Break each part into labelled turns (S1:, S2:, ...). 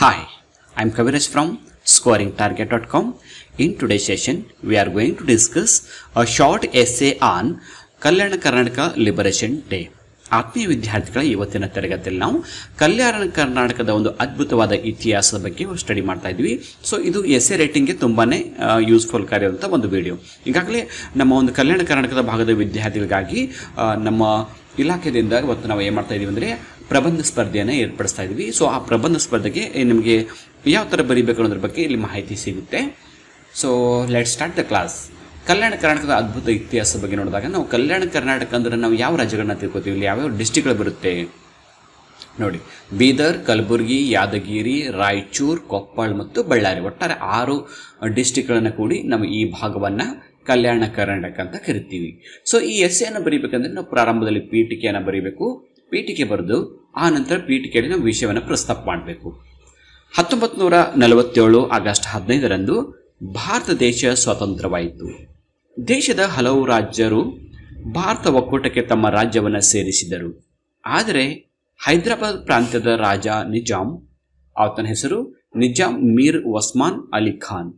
S1: Hi I Hi, target Kaviraj from scoringtarget.com. In today's session, we are going to discuss a short essay on Kalyana Karnataka liberation day ಆತ್ಮೀಯ ವಿದ್ಯಾರ್ಥಿಗಳ ಇವತ್ತಿನ ತರಗತಿಯಲ್ಲಿ ನಾವು ಕಲ್ಯಾಣ ಕರ್ನಾಟಕದ ಒಂದು ಅದ್ಭುತವಾದ ಇತಿಹಾಸದ ಬಗ್ಗೆ ಸ್ಟಡಿ ಮಾಡ್ತಾ ಇದ್ವಿ ಸೊ ಇದು ಎಸ್ ಎ ರೇಟಿಂಗ್ಗೆ ತುಂಬಾ ಯೂಸ್ಫುಲ್ ಕಾರ್ಯವಂಥ ಒಂದು ವಿಡಿಯೋ ಈಗಾಗಲೇ ನಮ್ಮ ಒಂದು ಕಲ್ಯಾಣ ಕರ್ನಾಟಕದ ಭಾಗದ ವಿದ್ಯಾರ್ಥಿಗಳಿಗಾಗಿ ನಮ್ಮ ಇಲಾಖೆಯಿಂದ ಇವತ್ತು ನಾವು ಏನು ಮಾಡ್ತಾ ಇದೀವಿ ಅಂದರೆ ಪ್ರಬಂಧ ಸ್ಪರ್ಧೆಯನ್ನು ಏರ್ಪಡಿಸ್ತಾ ಇದ್ದೀವಿ ಸೊ ಆ ಪ್ರಬಂಧ ಸ್ಪರ್ಧೆಗೆ ನಿಮಗೆ ಯಾವ ಥರ ಬರೀಬೇಕು ಅನ್ನೋದ್ರ ಬಗ್ಗೆ ಇಲ್ಲಿ ಮಾಹಿತಿ ಸಿಗುತ್ತೆ so let start the class Kalyana ಕರ್ನಾಟಕದ ಅದ್ಭುತ ಇತಿಹಾಸದ ಬಗ್ಗೆ ನೋಡಿದಾಗ ನಾವು ಕಲ್ಯಾಣ ಕರ್ನಾಟಕ ಅಂದರೆ ನಾವು ಯಾವ ರಾಜ್ಯಗಳನ್ನ ತಿಳ್ಕೊತೀವಿ ಇಲ್ಲಿ ಯಾವ್ಯಾವ ಡಿಸ್ಟಿಕ್ಗಳು ಬರುತ್ತೆ ನೋಡಿ ಬೀದರ್ ಕಲಬುರಗಿ ಯಾದಗಿರಿ ರಾಯಚೂರು ಕೊಪ್ಪಳ ಮತ್ತು ಬಳ್ಳಾರಿ ಒಟ್ಟಾರೆ ಆರು ಡಿಸ್ಟಿಕ್ಗಳನ್ನು ಕೂಡಿ ನಾವು ಈ ಭಾಗವನ್ನು ಕಲ್ಯಾಣ ಕರ್ನಾಟಕ ಅಂತ ಕರಿತೀವಿ ಸೊ ಈ ಎಸ್ಸೆಯನ್ನು ಬರೀಬೇಕಂದ್ರೆ ನಾವು ಪ್ರಾರಂಭದಲ್ಲಿ ಪೀಠಿಕೆಯನ್ನು ಬರೀಬೇಕು ಪೀಠಿಕೆ ಬರೆದು ಆ ನಂತರ ಪೀಠಿಕೆಯಲ್ಲಿ ನಾವು ವಿಷಯವನ್ನು ಪ್ರಸ್ತಾಪ ಮಾಡಬೇಕು ಹತ್ತೊಂಬತ್ತು ನೂರ ನಲವತ್ತೇಳು ಆಗಸ್ಟ್ ಹದಿನೈದರಂದು ಭಾರತ ದೇಶ ಸ್ವತಂತ್ರವಾಯಿತು ದೇಶದ ಹಲವು ರಾಜ್ಯರು ಭಾರತ ಒಕ್ಕೂಟಕ್ಕೆ ತಮ್ಮ ರಾಜ್ಯವನ್ನು ಸೇರಿಸಿದರು ಆದರೆ ಹೈದರಾಬಾದ್ ಪ್ರಾಂತ್ಯದ ರಾಜ ನಿಜಾಮ್ ಆತನ ಹೆಸರು ನಿಜಾಮ್ ಮೀರ್ ಒಸ್ಮಾನ್ ಅಲಿ ಖಾನ್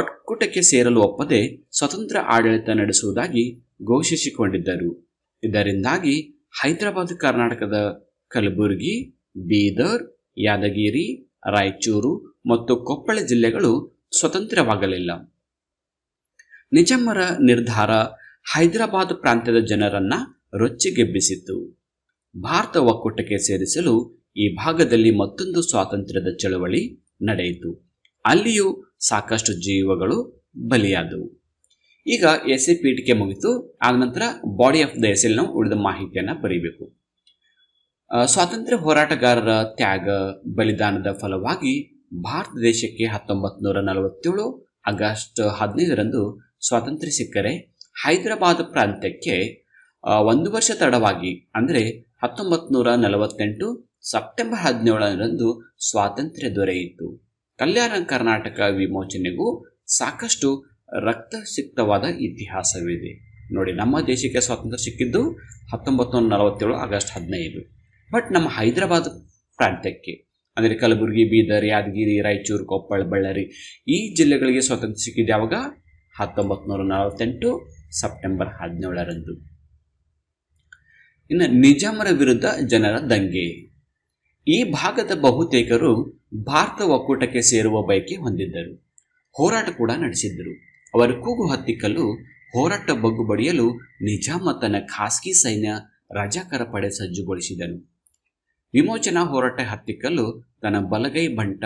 S1: ಒಕ್ಕೂಟಕ್ಕೆ ಸೇರಲು ಒಪ್ಪದೆ ಸ್ವತಂತ್ರ ಆಡಳಿತ ನಡೆಸುವುದಾಗಿ ಘೋಷಿಸಿಕೊಂಡಿದ್ದರು ಇದರಿಂದಾಗಿ ಹೈದರಾಬಾದ್ ಕರ್ನಾಟಕದ ಕಲಬುರಗಿ ಬೀದರ್ ಯಾದಗಿರಿ ರಾಯಚೂರು ಮತ್ತು ಕೊಪ್ಪಳ ಜಿಲ್ಲೆಗಳು ಸ್ವತಂತ್ರವಾಗಲಿಲ್ಲ ನಿಜಮ್ಮರ ನಿರ್ಧಾರ ಹೈದರಾಬಾದ್ ಪ್ರಾಂತ್ಯದ ಜನರನ್ನ ರೊಚ್ಚಿಗೆಬ್ಬಿಸಿತು ಭಾರತ ಒಕ್ಕೂಟಕ್ಕೆ ಸೇರಿಸಲು ಈ ಭಾಗದಲ್ಲಿ ಮತ್ತೊಂದು ಸ್ವಾತಂತ್ರ್ಯದ ಚಳವಳಿ ನಡೆಯಿತು ಅಲ್ಲಿಯೂ ಸಾಕಷ್ಟು ಜೀವಗಳು ಬಲಿಯಾದವು ಈಗ ಎಸ್ ಎ ಪೀಠಿಕೆ ಮುಗಿತು ಆದ ನಂತರ body of the essay ನಾವು ಉಳಿದ ಮಾಹಿತಿಯನ್ನು ಬರೀಬೇಕು ಸ್ವಾತಂತ್ರ್ಯ ಹೋರಾಟಗಾರರ ತ್ಯಾಗ ಬಲಿದಾನದ ಫಲವಾಗಿ ಭಾರತ ದೇಶಕ್ಕೆ ಹತ್ತೊಂಬತ್ತು ನೂರ ನಲವತ್ತೇಳು ಆಗಸ್ಟ್ ಹದಿನೈದರಂದು ಸ್ವಾತಂತ್ರ್ಯ ಸಿಕ್ಕರೆ ಹೈದರಾಬಾದ್ ಪ್ರಾಂತ್ಯಕ್ಕೆ ಒಂದು ವರ್ಷ ತಡವಾಗಿ ಅಂದರೆ ಹತ್ತೊಂಬತ್ತು ನೂರ ನಲವತ್ತೆಂಟು ಸೆಪ್ಟೆಂಬರ್ ಹದಿನೇಳರಂದು ಸ್ವಾತಂತ್ರ್ಯ ದೊರೆಯಿತು ಕಲ್ಯಾಣ ಕರ್ನಾಟಕ ವಿಮೋಚನೆಗೂ ಸಾಕಷ್ಟು ರಕ್ತಸಿಕ್ತವಾದ ಇತಿಹಾಸವಿದೆ ನೋಡಿ ನಮ್ಮ ದೇಶಕ್ಕೆ ಸ್ವಾತಂತ್ರ್ಯ ಸಿಕ್ಕಿದ್ದು ಹತ್ತೊಂಬತ್ತು ನೂರ ನಲವತ್ತೇಳು ಆಗಸ್ಟ್ ಹದಿನೈದು ಬಟ್ ನಮ್ಮ ಹೈದರಾಬಾದ್ ಪ್ರಾಂತ್ಯಕ್ಕೆ ಅಂದರೆ ಕಲಬುರಗಿ ಬೀದರ್ ಯಾದಗಿರಿ ರಾಯಚೂರು ಕೊಪ್ಪಳ ಬಳ್ಳಾರಿ ಈ ಜಿಲ್ಲೆಗಳಿಗೆ ಸ್ವಾತಂತ್ರ್ಯ ಸಿಕ್ಕಿದ್ದು ಯಾವಾಗ ಹತ್ತೊಂಬತ್ತು ನಲವತ್ತೆಂಟು ಸೆಪ್ಟೆಂಬರ್ ಹದಿನೇಳರಂದು ಇನ್ನು ನಿಜಾಮರ ವಿರುದ್ಧ ಜನರ ದಂಗೆ ಈ ಭಾಗದ ಬಹುತೇಕರು ಭಾರತ ಒಕ್ಕೂಟಕ್ಕೆ ಸೇರುವ ಬಯಕೆ ಹೊಂದಿದ್ದರು ಹೋರಾಟ ಕೂಡ ನಡೆಸಿದ್ದರು ಅವರ ಕೂಗು ಹತ್ತಿಕ್ಕಲು ಹೋರಾಟ ಬಗ್ಗು ಬಡಿಯಲು ನಿಜಾಮ ತನ್ನ ಖಾಸಗಿ ಸೈನ್ಯ ರಜಾಕರ ಪಡೆ ಸಜ್ಜುಗೊಳಿಸಿದನು ವಿಮೋಚನಾ ಹೋರಾಟ ಹತ್ತಿಕ್ಕಲು ತನ್ನ ಬಲಗೈ ಬಂಟ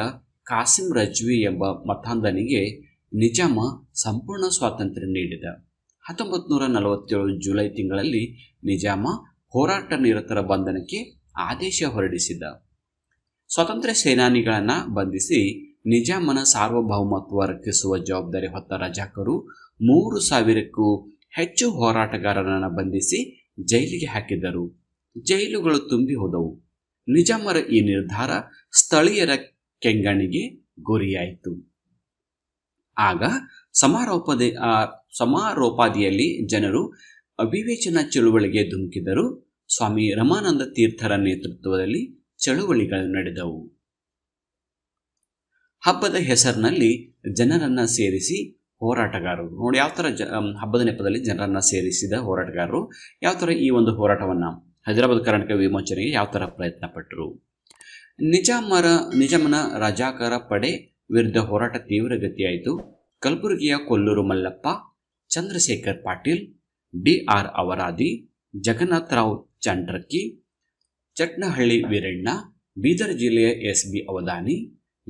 S1: ಕಾಸಿಂ ರಜ್ವಿ ಎಂಬ ಮತಾಂಧನಿಗೆ ನಿಜಾಮ ಸಂಪೂರ್ಣ ಸ್ವಾತಂತ್ರ್ಯ ನೀಡಿದ ಹತ್ತೊಂಬತ್ತು ನೂರ ನಲವತ್ತೇಳು ಜುಲೈ ತಿಂಗಳಲ್ಲಿ ನಿಜಾಮ ಹೋರಾಟ ನಿರತರ ಬಂಧನಕ್ಕೆ ಆದೇಶ ಹೊರಡಿಸಿದ ಸ್ವಾತಂತ್ರ್ಯ ಸೇನಾನಿಗಳನ್ನು ಬಂಧಿಸಿ ನಿಜಾಮನ ಸಾರ್ವಭೌಮತ್ವ ರಕ್ಷಿಸುವ ಜವಾಬ್ದಾರಿ ಹೊತ್ತ ರಜಾಕರು ಮೂರು ಸಾವಿರಕ್ಕೂ ಹೆಚ್ಚು ಹೋರಾಟಗಾರರನ್ನು ಬಂಧಿಸಿ ಜೈಲಿಗೆ ಹಾಕಿದ್ದರು ಜೈಲುಗಳು ತುಂಬಿ ಹೋದವು ನಿಜಾಮರ ಈ ನಿರ್ಧಾರ ಸ್ಥಳೀಯರ ಕೆಂಗಣಿಗೆ ಗುರಿಯಾಯಿತು ಆಗ ಸಮಾರೋಪದ ಸಮಾರೋಪಾದಿಯಲ್ಲಿ ಜನರು ಅವಿವೇಚನಾ ಚಳುವಳಿಗೆ ಧುಮುಕಿದರು ಸ್ವಾಮಿ ರಮಾನಂದ ತೀರ್ಥರ ನೇತೃತ್ವದಲ್ಲಿ ಚಳುವಳಿಗಳು ನಡೆದವು ಹಬ್ಬದ ಹೆಸರಿನಲ್ಲಿ ಜನರನ್ನು ಸೇರಿಸಿ ಹೋರಾಟಗಾರರು ನೋಡಿ ಯಾವ ಥರ ಜ ಹಬ್ಬದ ನೆಪದಲ್ಲಿ ಜನರನ್ನು ಸೇರಿಸಿದ ಹೋರಾಟಗಾರರು ಯಾವ ಥರ ಈ ಒಂದು ಹೋರಾಟವನ್ನು ಹೈದರಾಬಾದ್ ಕರ್ನಾಟಕ ವಿಮೋಚನೆಗೆ ಯಾವ ಥರ ಪ್ರಯತ್ನ ಪಟ್ಟರು ನಿಜಾಮರ ನಿಜಾಮನ ರಾಜಾಕಾರ ಪಡೆ ವಿರುದ್ಧ ಹೋರಾಟ ತೀವ್ರಗತಿಯಾಯಿತು ಕಲಬುರಗಿಯ ಕೊಲ್ಲೂರು ಮಲ್ಲಪ್ಪ ಚಂದ್ರಶೇಖರ್ ಪಾಟೀಲ್ ಡಿ ಆರ್ ಅವರಾದಿ ಜಗನ್ನಾಥರಾವ್ ಚಂಡ್ರಕ್ಕಿ ಚಟ್ನಹಳ್ಳಿ ವೀರಣ್ಣ ಬೀದರ್ ಜಿಲ್ಲೆಯ ಎಸ್ ಬಿ ಅವಧಾನಿ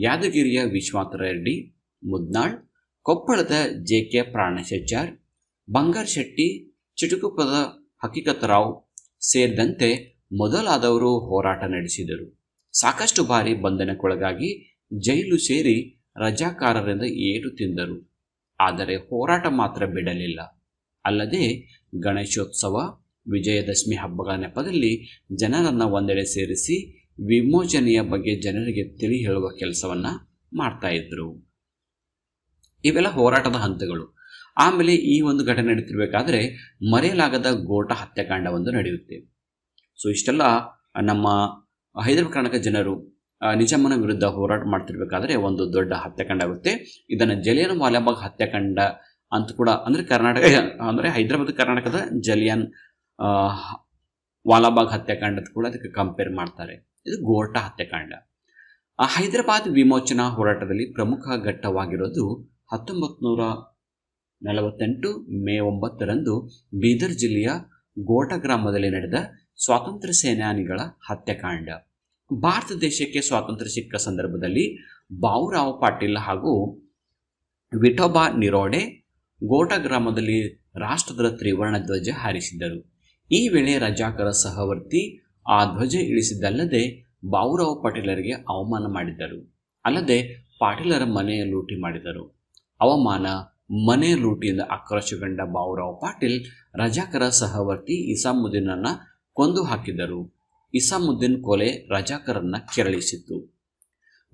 S1: ಯಾದಗಿರಿಯ ವಿಶ್ವನಾಥ ರೆಡ್ಡಿ ಮುದ್ನಾಳ್ ಕೊಪ್ಪಳದ ಜೆ ಕೆ ಪ್ರಾಣಶೆಚ್ಚಾರ್ ಬಂಗಾರ್ ಶೆಟ್ಟಿ ಚಿಟುಕುಪದ ರಾವ್ ಸೇರಿದಂತೆ ಮೊದಲಾದವರು ಹೋರಾಟ ನಡೆಸಿದರು ಸಾಕಷ್ಟು ಬಾರಿ ಬಂಧನಕ್ಕೊಳಗಾಗಿ ಜೈಲು ಸೇರಿ ರಜಾಕಾರರಿಂದ ಏಟು ತಿಂದರು ಆದರೆ ಹೋರಾಟ ಮಾತ್ರ ಬಿಡಲಿಲ್ಲ ಅಲ್ಲದೆ ಗಣೇಶೋತ್ಸವ ವಿಜಯದಶಮಿ ಹಬ್ಬಗಳ ನೆಪದಲ್ಲಿ ಜನರನ್ನು ಒಂದೆಡೆ ಸೇರಿಸಿ ವಿಮೋಚನೆಯ ಬಗ್ಗೆ ಜನರಿಗೆ ತಿಳಿ ಹೇಳುವ ಕೆಲಸವನ್ನು ಮಾಡ್ತಾಯಿದ್ರು ಇವೆಲ್ಲ ಹೋರಾಟದ ಹಂತಗಳು ಆಮೇಲೆ ಈ ಒಂದು ಘಟನೆ ನಡೀತಿರ್ಬೇಕಾದ್ರೆ ಮರೆಯಲಾಗದ ಗೋಟ ಹತ್ಯಾಕಾಂಡ ಒಂದು ನಡೆಯುತ್ತೆ ಸೊ ಇಷ್ಟೆಲ್ಲ ನಮ್ಮ ಹೈದರಾಬಾದ್ ಕರ್ನಾಟಕ ಜನರು ನಿಜಾಮನ ವಿರುದ್ಧ ಹೋರಾಟ ಮಾಡ್ತಿರ್ಬೇಕಾದ್ರೆ ಒಂದು ದೊಡ್ಡ ಹತ್ಯಾಕಾಂಡ ಆಗುತ್ತೆ ಇದನ್ನು ಜಲಿಯನ್ ವಾಲಾಬಾಗ್ ಹತ್ಯಾಕಾಂಡ ಅಂತ ಕೂಡ ಅಂದ್ರೆ ಕರ್ನಾಟಕ ಅಂದರೆ ಹೈದರಾಬಾದ್ ಕರ್ನಾಟಕದ ಜಲಿಯನ್ ವಾಲಾಬಾಗ್ ಹತ್ಯಾಕಾಂಡದ ಕೂಡ ಅದಕ್ಕೆ ಕಂಪೇರ್ ಮಾಡ್ತಾರೆ ಇದು ಗೋರ್ಟಾ ಹತ್ಯಾಕಾಂಡ ಹೈದರಾಬಾದ್ ವಿಮೋಚನಾ ಹೋರಾಟದಲ್ಲಿ ಪ್ರಮುಖ ಘಟ್ಟವಾಗಿರೋದು ಹತ್ತೊಂಬತ್ತು ನೂರ ನಲವತ್ತೆಂಟು ಮೇ ಒಂಬತ್ತರಂದು ಬೀದರ್ ಜಿಲ್ಲೆಯ ಗೋಟ ಗ್ರಾಮದಲ್ಲಿ ನಡೆದ ಸ್ವಾತಂತ್ರ್ಯ ಸೇನಾನಿಗಳ ಹತ್ಯಾಕಾಂಡ ಭಾರತ ದೇಶಕ್ಕೆ ಸ್ವಾತಂತ್ರ್ಯ ಸಿಕ್ಕ ಸಂದರ್ಭದಲ್ಲಿ ಬಾವುರಾವ್ ಪಾಟೀಲ್ ಹಾಗೂ ವಿಠೋಬಾ ನಿರೋಡೆ ಗೋಟ ಗ್ರಾಮದಲ್ಲಿ ರಾಷ್ಟ್ರದ ತ್ರಿವರ್ಣ ಧ್ವಜ ಹಾರಿಸಿದ್ದರು ಈ ವೇಳೆ ರಜಾಕರ ಸಹವರ್ತಿ ಆ ಧ್ವಜ ಇಳಿಸಿದ್ದಲ್ಲದೆ ಬಾವುರಾವ್ ಪಾಟೀಲರಿಗೆ ಅವಮಾನ ಮಾಡಿದ್ದರು ಅಲ್ಲದೆ ಪಾಟೀಲರ ಮನೆಯ ಲೂಟಿ ಮಾಡಿದರು ಅವಮಾನ ಮನೆ ಲೂಟಿಯಿಂದ ಆಕ್ರೋಶಗೊಂಡ ಬಾವುರಾವ್ ಪಾಟೀಲ್ ರಜಾಕರ ಸಹವರ್ತಿ ಇಸಾಮುದ್ದೀನನ್ನ ಕೊಂದು ಹಾಕಿದರು ಇಸಾಮುದ್ದೀನ್ ಕೊಲೆ ರಜಾಕರನ್ನ ಕೆರಳಿಸಿತ್ತು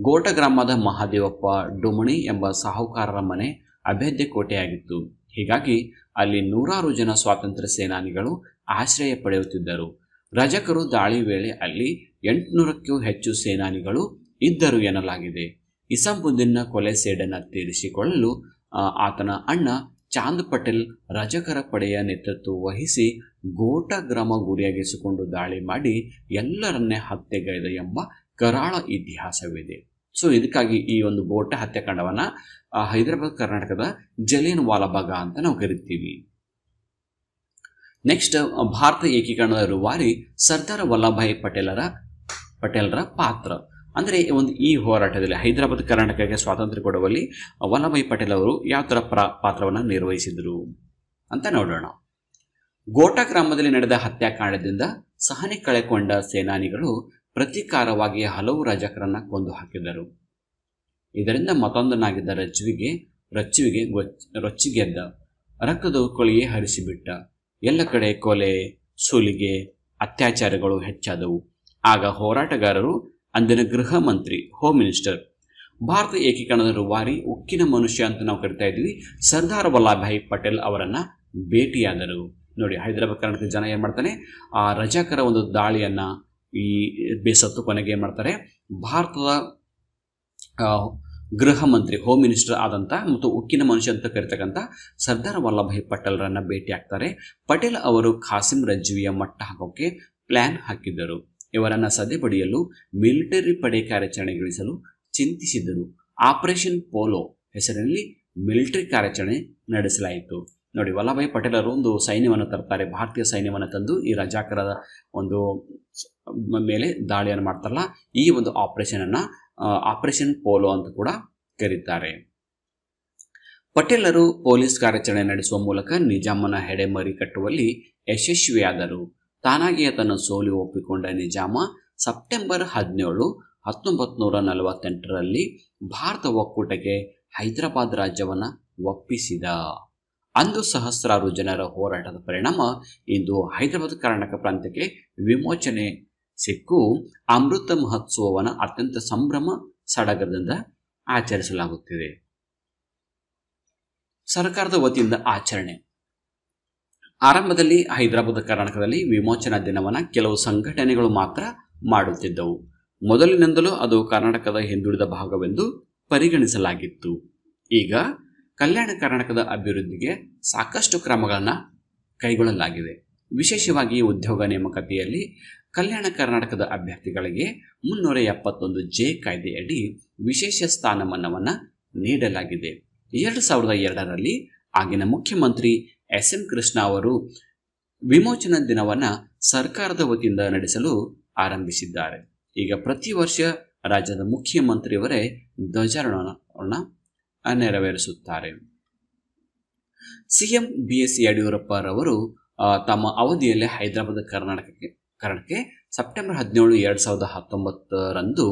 S1: ಗೋಟ ಗ್ರಾಮದ ಮಹಾದೇವಪ್ಪ ಡುಮಣಿ ಎಂಬ ಸಾಹುಕಾರರ ಮನೆ ಅಭೇದ್ಯ ಕೋಟೆಯಾಗಿತ್ತು ಹೀಗಾಗಿ ಅಲ್ಲಿ ನೂರಾರು ಜನ ಸ್ವಾತಂತ್ರ್ಯ ಸೇನಾನಿಗಳು ಆಶ್ರಯ ಪಡೆಯುತ್ತಿದ್ದರು ರಜಕರು ದಾಳಿ ವೇಳೆ ಅಲ್ಲಿ ಎಂಟುನೂರಕ್ಕೂ ಹೆಚ್ಚು ಸೇನಾನಿಗಳು ಇದ್ದರು ಎನ್ನಲಾಗಿದೆ ಇಸಂಬುದ್ದೀನ್ನ ಕೊಲೆ ಸೇಡನ್ನು ತೀರಿಸಿಕೊಳ್ಳಲು ಆತನ ಅಣ್ಣ ಚಾಂದ್ ಪಟೇಲ್ ರಜಕರ ಪಡೆಯ ನೇತೃತ್ವ ವಹಿಸಿ ಗೋಟ ಗ್ರಾಮ ಗುರಿಯಾಗಿಸಿಕೊಂಡು ದಾಳಿ ಮಾಡಿ ಎಲ್ಲರನ್ನೇ ಹತ್ಯೆಗೈದ ಎಂಬ ಕರಾಳ ಇತಿಹಾಸವಿದೆ ಸೊ ಇದಕ್ಕಾಗಿ ಈ ಒಂದು ಗೋಟ ಹತ್ಯಾಕಾಂಡವನ್ನು ಹೈದರಾಬಾದ್ ಕರ್ನಾಟಕದ ಜಲೇನ್ ವಾಲಾಬಾಗ ಅಂತ ನಾವು ಕರಿತೀವಿ ನೆಕ್ಸ್ಟ್ ಭಾರತ ಏಕೀಕರಣದ ರೂವಾರಿ ಸರ್ದಾರ್ ವಲ್ಲಭಾಯಿ ಪಟೇಲರ ಪಟೇಲರ ಪಾತ್ರ ಅಂದರೆ ಒಂದು ಈ ಹೋರಾಟದಲ್ಲಿ ಹೈದರಾಬಾದ್ ಕರ್ನಾಟಕಕ್ಕೆ ಸ್ವಾತಂತ್ರ್ಯ ಕೊಡುವಲ್ಲಿ ವಲ್ಲಭಾಯಿ ಪಟೇಲ್ ಅವರು ಯಾವ ಥರ ಪ್ರ ಪಾತ್ರವನ್ನು ನಿರ್ವಹಿಸಿದರು ಅಂತ ನೋಡೋಣ ಗೋಟಾ ಗ್ರಾಮದಲ್ಲಿ ನಡೆದ ಹತ್ಯಾಕಾಂಡದಿಂದ ಸಹನೆ ಕಳೆಕೊಂಡ ಸೇನಾನಿಗಳು ಪ್ರತೀಕಾರವಾಗಿ ಹಲವು ರಾಜಕರನ್ನು ಕೊಂದು ಹಾಕಿದರು ಇದರಿಂದ ಮತ್ತೊಂದನಾಗಿದ್ದ ರಜ್ವಿಗೆ ರಚ್ಚುವಿಗೆ ರೊಚ್ಚಿಗೆದ್ದ ರಕ್ತದ ಕೊಳಿಯೇ ಹರಿಸಿಬಿಟ್ಟ ಎಲ್ಲ ಕಡೆ ಕೊಲೆ ಸುಲಿಗೆ ಅತ್ಯಾಚಾರಗಳು ಹೆಚ್ಚಾದವು ಆಗ ಹೋರಾಟಗಾರರು ಅಂದಿನ ಗೃಹ ಮಂತ್ರಿ ಹೋಮ್ ಮಿನಿಸ್ಟರ್ ಭಾರತ ಏಕೀಕರಣದ ವಾರಿ ಉಕ್ಕಿನ ಮನುಷ್ಯ ಅಂತ ನಾವು ಕರಿತಾ ಇದ್ವಿ ಸರ್ದಾರ್ ವಲ್ಲಭಾಯಿ ಪಟೇಲ್ ಅವರನ್ನು ಭೇಟಿಯಾದರು ನೋಡಿ ಹೈದರಾಬಾದ್ ಕರ್ನಾಟಕದ ಜನ ಏನು ಮಾಡ್ತಾನೆ ಆ ರಜಾಕರ ಒಂದು ದಾಳಿಯನ್ನು ಈ ಬೇಸತ್ತು ಕೊನೆಗೆ ಏನು ಮಾಡ್ತಾರೆ ಭಾರತದ ಗೃಹ ಮಂತ್ರಿ ಹೋಮ್ ಮಿನಿಸ್ಟರ್ ಆದಂಥ ಮತ್ತು ಉಕ್ಕಿನ ಮನುಷ್ಯ ಅಂತ ಕರಿತಕ್ಕಂಥ ಸರ್ದಾರ್ ವಲ್ಲಭಾಯ್ ಭೇಟಿ ಆಗ್ತಾರೆ ಪಟೇಲ್ ಅವರು ಖಾಸಿಂ ರಜ್ವಿಯ ಮಟ್ಟ ಹಾಕೋಕೆ ಪ್ಲಾನ್ ಹಾಕಿದ್ದರು ಸದೆ ಸದೆಬಡಿಯಲು ಮಿಲಿಟರಿ ಪಡೆ ಕಾರ್ಯಾಚರಣೆಗೊಳಿಸಲು ಚಿಂತಿಸಿದ್ದರು ಆಪರೇಷನ್ ಪೋಲೋ ಹೆಸರಿನಲ್ಲಿ ಮಿಲಿಟರಿ ಕಾರ್ಯಾಚರಣೆ ನಡೆಸಲಾಯಿತು ನೋಡಿ ವಲ್ಲಭಾಯ್ ಪಟೇಲರು ಒಂದು ಸೈನ್ಯವನ್ನು ತರ್ತಾರೆ ಭಾರತೀಯ ಸೈನ್ಯವನ್ನು ತಂದು ಈ ರಜಾಕರದ ಒಂದು ಮೇಲೆ ದಾಳಿಯನ್ನು ಮಾಡ್ತಾರಲ್ಲ ಈ ಒಂದು ಆಪರೇಷನ್ ಅನ್ನ ಆಪರೇಷನ್ ಪೋಲೋ ಅಂತ ಕೂಡ ಕರೀತಾರೆ ಪಟೇಲರು ಪೊಲೀಸ್ ಕಾರ್ಯಾಚರಣೆ ನಡೆಸುವ ಮೂಲಕ ನಿಜಾಮನ ಹೆಡೆಮರಿ ಕಟ್ಟುವಲ್ಲಿ ಯಶಸ್ವಿಯಾದರು ತಾನಾಗಿಯೇ ತನ್ನ ಸೋಲಿ ಒಪ್ಪಿಕೊಂಡ ನಿಜಾಮ ಸೆಪ್ಟೆಂಬರ್ ಹದಿನೇಳು ಹತ್ತೊಂಬತ್ತು ನೂರ ನಲವತ್ತೆಂಟರಲ್ಲಿ ಭಾರತ ಒಕ್ಕೂಟಕ್ಕೆ ಹೈದರಾಬಾದ್ ರಾಜ್ಯವನ್ನು ಒಪ್ಪಿಸಿದ ಅಂದು ಸಹಸ್ರಾರು ಜನರ ಹೋರಾಟದ ಪರಿಣಾಮ ಇಂದು ಹೈದರಾಬಾದ್ ಕರ್ನಾಟಕ ಪ್ರಾಂತ್ಯಕ್ಕೆ ವಿಮೋಚನೆ ಸಿಕ್ಕು ಅಮೃತ ಮಹೋತ್ಸವವನ್ನು ಅತ್ಯಂತ ಸಂಭ್ರಮ ಸಡಗರದಿಂದ ಆಚರಿಸಲಾಗುತ್ತಿದೆ ಸರ್ಕಾರದ ವತಿಯಿಂದ ಆಚರಣೆ ಆರಂಭದಲ್ಲಿ ಹೈದರಾಬಾದ್ ಕರ್ನಾಟಕದಲ್ಲಿ ವಿಮೋಚನಾ ದಿನವನ್ನು ಕೆಲವು ಸಂಘಟನೆಗಳು ಮಾತ್ರ ಮಾಡುತ್ತಿದ್ದವು ಮೊದಲಿನಿಂದಲೂ ಅದು ಕರ್ನಾಟಕದ ಹಿಂದುಳಿದ ಭಾಗವೆಂದು ಪರಿಗಣಿಸಲಾಗಿತ್ತು ಈಗ ಕಲ್ಯಾಣ ಕರ್ನಾಟಕದ ಅಭಿವೃದ್ಧಿಗೆ ಸಾಕಷ್ಟು ಕ್ರಮಗಳನ್ನು ಕೈಗೊಳ್ಳಲಾಗಿದೆ ವಿಶೇಷವಾಗಿ ಉದ್ಯೋಗ ನೇಮಕತಿಯಲ್ಲಿ ಕಲ್ಯಾಣ ಕರ್ನಾಟಕದ ಅಭ್ಯರ್ಥಿಗಳಿಗೆ ಮುನ್ನೂರ ಎಪ್ಪತ್ತೊಂದು ಜೆ ಕಾಯ್ದೆಯಡಿ ವಿಶೇಷ ಸ್ಥಾನಮಾನವನ್ನು ನೀಡಲಾಗಿದೆ ಎರಡು ಸಾವಿರದ ಎರಡರಲ್ಲಿ ಆಗಿನ ಮುಖ್ಯಮಂತ್ರಿ ಎಸ್ ಎಂ ಕೃಷ್ಣ ಅವರು ವಿಮೋಚನಾ ದಿನವನ್ನು ಸರ್ಕಾರದ ವತಿಯಿಂದ ನಡೆಸಲು ಆರಂಭಿಸಿದ್ದಾರೆ ಈಗ ಪ್ರತಿ ವರ್ಷ ರಾಜ್ಯದ ಮುಖ್ಯಮಂತ್ರಿಯವರೇ ಧ್ವಜಾರೋಹಣ ನೆರವೇರಿಸುತ್ತಾರೆ ಸಿಎಂ ಬಿ ಎಸ್ ಯಡಿಯೂರಪ್ಪರವರು ತಮ್ಮ ಅವಧಿಯಲ್ಲಿ ಹೈದರಾಬಾದ್ ಕರ್ನಾಟಕಕ್ಕೆ ಕಾರಣಕ್ಕೆ ಸೆಪ್ಟೆಂಬರ್ ಹದಿನೇಳು ಎರಡು ಸಾವಿರದ ಹತ್ತೊಂಬತ್ತರಂದು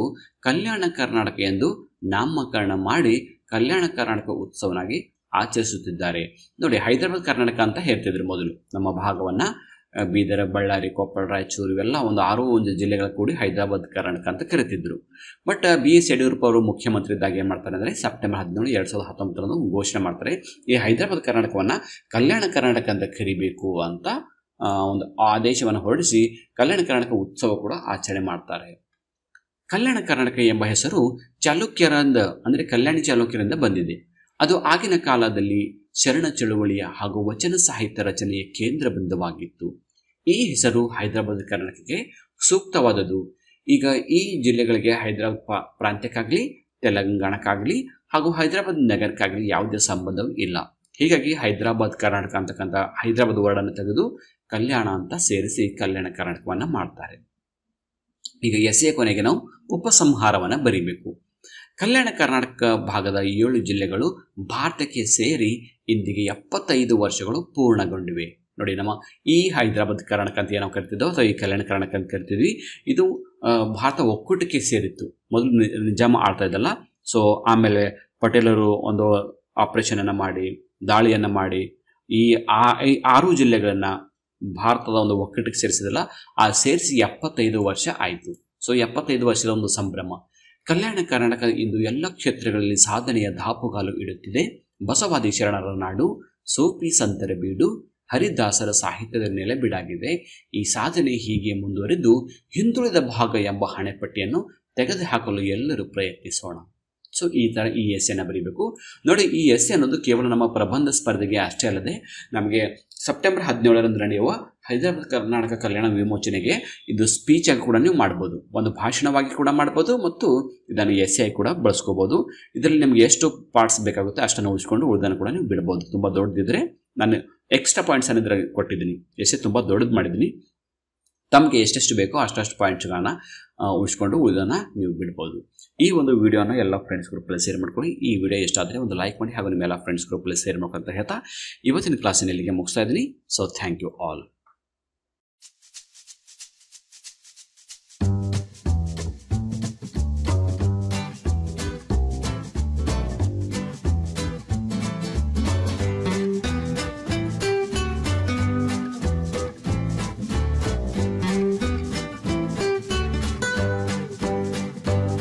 S1: ಕಲ್ಯಾಣ ಕರ್ನಾಟಕ ಎಂದು ನಾಮಕರಣ ಮಾಡಿ ಕಲ್ಯಾಣ ಕರ್ನಾಟಕ ಉತ್ಸವನಾಗಿ ಆಚರಿಸುತ್ತಿದ್ದಾರೆ ನೋಡಿ ಹೈದರಾಬಾದ್ ಕರ್ನಾಟಕ ಅಂತ ಹೇಳ್ತಿದ್ರು ಮೊದಲು ನಮ್ಮ ಭಾಗವನ್ನು ಬೀದರ್ ಬಳ್ಳಾರಿ ಕೊಪ್ಪಳ ರಾಯಚೂರು ಇವೆಲ್ಲ ಒಂದು ಆರು ಒಂದು ಜಿಲ್ಲೆಗಳ ಕೂಡಿ ಹೈದರಾಬಾದ್ ಕರ್ನಾಟಕ ಅಂತ ಕರೀತಿದ್ರು ಬಟ್ ಬಿ ಎಸ್ ಯಡಿಯೂರಪ್ಪ ಅವರು ಮುಖ್ಯಮಂತ್ರಿ ಇದ್ದಾಗ ಏನು ಮಾಡ್ತಾರೆ ಅಂದರೆ ಸೆಪ್ಟೆಂಬರ್ ಹದಿನೇಳು ಎರಡು ಸಾವಿರದ ಹತ್ತೊಂಬತ್ತರಂದು ಘೋಷಣೆ ಮಾಡ್ತಾರೆ ಈ ಹೈದರಾಬಾದ್ ಕರ್ನಾಟಕವನ್ನು ಕಲ್ಯಾಣ ಕರ್ನಾಟಕ ಅಂತ ಕರಿಬೇಕು ಅಂತ ಒಂದು ಆದೇಶವನ್ನು ಹೊರಡಿಸಿ ಕಲ್ಯಾಣ ಕರ್ನಾಟಕ ಉತ್ಸವ ಕೂಡ ಆಚರಣೆ ಮಾಡ್ತಾರೆ ಕಲ್ಯಾಣ ಕರ್ನಾಟಕ ಎಂಬ ಹೆಸರು ಚಾಲುಕ್ಯರಂದ ಅಂದರೆ ಕಲ್ಯಾಣಿ ಚಾಲುಕ್ಯರಿಂದ ಬಂದಿದೆ ಅದು ಆಗಿನ ಕಾಲದಲ್ಲಿ ಶರಣ ಚಳುವಳಿಯ ಹಾಗೂ ವಚನ ಸಾಹಿತ್ಯ ರಚನೆಯ ಕೇಂದ್ರ ಬಿಂದುವಾಗಿತ್ತು ಈ ಹೆಸರು ಹೈದರಾಬಾದ್ ಕರ್ನಾಟಕಕ್ಕೆ ಸೂಕ್ತವಾದದ್ದು ಈಗ ಈ ಜಿಲ್ಲೆಗಳಿಗೆ ಹೈದರಾಬಾದ್ ಪ್ರಾಂತ್ಯಕ್ಕಾಗಲಿ ತೆಲಂಗಾಣಕ್ಕಾಗಲಿ ಹಾಗೂ ಹೈದರಾಬಾದ್ ನಗರಕ್ಕಾಗಲಿ ಯಾವುದೇ ಸಂಬಂಧವೂ ಇಲ್ಲ ಹೀಗಾಗಿ ಹೈದರಾಬಾದ್ ಕರ್ನಾಟಕ ಅಂತಕ್ಕಂಥ ಹೈದರಾಬಾದ್ ವರ್ಡನ್ನು ತೆಗೆದು ಕಲ್ಯಾಣ ಅಂತ ಸೇರಿಸಿ ಕಲ್ಯಾಣ ಕರ್ನಾಟಕವನ್ನು ಮಾಡ್ತಾರೆ ಈಗ ಎಸೆಯ ಕೊನೆಗೆ ನಾವು ಉಪಸಂಹಾರವನ್ನು ಬರೀಬೇಕು ಕಲ್ಯಾಣ ಕರ್ನಾಟಕ ಭಾಗದ ಏಳು ಜಿಲ್ಲೆಗಳು ಭಾರತಕ್ಕೆ ಸೇರಿ ಇಂದಿಗೆ ಎಪ್ಪತ್ತೈದು ವರ್ಷಗಳು ಪೂರ್ಣಗೊಂಡಿವೆ ನೋಡಿ ನಮ್ಮ ಈ ಹೈದರಾಬಾದ್ ಕರ್ನಾಟಕ ಅಂತ ಏನೋ ಕರಿತಿದ್ದೋ ಅಥವಾ ಈ ಕಲ್ಯಾಣ ಕರ್ನಾಟಕ ಅಂತ ಕರಿತಿದ್ವಿ ಇದು ಭಾರತ ಒಕ್ಕೂಟಕ್ಕೆ ಸೇರಿತ್ತು ಮೊದಲು ನಿಜಾಮ ಆಡ್ತಾ ಇದ್ದಲ್ಲ ಸೊ ಆಮೇಲೆ ಪಟೇಲರು ಒಂದು ಅನ್ನು ಮಾಡಿ ದಾಳಿಯನ್ನು ಮಾಡಿ ಈ ಆರು ಜಿಲ್ಲೆಗಳನ್ನು ಭಾರತದ ಒಂದು ಒಕ್ಕಟ್ಟಿಗೆ ಸೇರಿಸಿದಲ್ಲ ಆ ಸೇರಿಸಿ ಎಪ್ಪತ್ತೈದು ವರ್ಷ ಆಯಿತು ಸೊ ಎಪ್ಪತ್ತೈದು ವರ್ಷದ ಒಂದು ಸಂಭ್ರಮ ಕಲ್ಯಾಣ ಕರ್ನಾಟಕ ಇಂದು ಎಲ್ಲ ಕ್ಷೇತ್ರಗಳಲ್ಲಿ ಸಾಧನೆಯ ದಾಪುಗಾಲು ಇಡುತ್ತಿದೆ ಬಸವಾದಿ ಶರಣರ ನಾಡು ಸೋಪಿ ಸಂತರ ಬೀಡು ಹರಿದಾಸರ ಸಾಹಿತ್ಯದ ನೆಲೆಬೀಡಾಗಿದೆ ಈ ಸಾಧನೆ ಹೀಗೆ ಮುಂದುವರೆದು ಹಿಂದುಳಿದ ಭಾಗ ಎಂಬ ಹಣೆಪಟ್ಟಿಯನ್ನು ತೆಗೆದುಹಾಕಲು ಎಲ್ಲರೂ ಪ್ರಯತ್ನಿಸೋಣ ಸೊ ಈ ಥರ ಈ ಎಸ್ ಎನ ಬರೀಬೇಕು ನೋಡಿ ಈ ಎಸ್ ಎ ಅನ್ನೋದು ಕೇವಲ ನಮ್ಮ ಪ್ರಬಂಧ ಸ್ಪರ್ಧೆಗೆ ಅಷ್ಟೇ ಅಲ್ಲದೆ ನಮಗೆ ಸೆಪ್ಟೆಂಬರ್ ಹದಿನೇಳರಂದು ನಡೆಯುವ ಹೈದರಾಬಾದ್ ಕರ್ನಾಟಕ ಕಲ್ಯಾಣ ವಿಮೋಚನೆಗೆ ಇದು ಸ್ಪೀಚಾಗಿ ಕೂಡ ನೀವು ಮಾಡ್ಬೋದು ಒಂದು ಭಾಷಣವಾಗಿ ಕೂಡ ಮಾಡ್ಬೋದು ಮತ್ತು ಇದನ್ನು ಎಸ್ ಐ ಕೂಡ ಬಳಸ್ಕೋಬೋದು ಇದರಲ್ಲಿ ನಿಮಗೆ ಎಷ್ಟು ಪಾರ್ಟ್ಸ್ ಬೇಕಾಗುತ್ತೆ ಅಷ್ಟನ್ನು ಉಳಿಸ್ಕೊಂಡು ಉಳಿದನ್ನು ಕೂಡ ನೀವು ಬಿಡ್ಬೋದು ತುಂಬ ದೊಡ್ಡದಿದ್ದರೆ ನಾನು ಎಕ್ಸ್ಟ್ರಾ ಪಾಯಿಂಟ್ಸ್ ಅನ್ನು ಕೊಟ್ಟಿದ್ದೀನಿ ಎಸ್ ಎ ತುಂಬ ದೊಡ್ಡದು ಮಾಡಿದ್ದೀನಿ ತಮಗೆ ಎಷ್ಟೆಷ್ಟು ಬೇಕೋ ಅಷ್ಟು ಪಾಯಿಂಟ್ಸ್ಗಳನ್ನ ಉಳಿಸ್ಕೊಂಡು ಉಳಿದನ್ನು ನೀವು ಬಿಡ್ಬೋದು ಈ ಒಂದು ವಿಡಿಯೋನ ಎಲ್ಲ ಫ್ರೆಂಡ್ಸ್ ಗ್ರೂಪಲ್ಲಿ ಶೇರ್ ಮಾಡ್ಕೊಳ್ಳಿ ಈ ವಿಡಿಯೋ ಇಷ್ಟಾದರೆ ಒಂದು ಲೈಕ್ ಮಾಡಿ ಹಾಗೂ ನಿಮ್ಮೆಲ್ಲ ಫ್ರೆಂಡ್ಸ್ ಗ್ರೂಪಲ್ಲಿ ಶೇರ್ ಮಾಡ್ಕೊಂತ ಹೇಳ್ತಾ ಇವತ್ತಿನ ಕ್ಲಾಸಿನ ಇಲ್ಲಿಗೆ ಮುಗಿಸ್ತಾ ಇದ್ದೀನಿ ಸೊ ಥ್ಯಾಂಕ್ ಯು ಆಲ್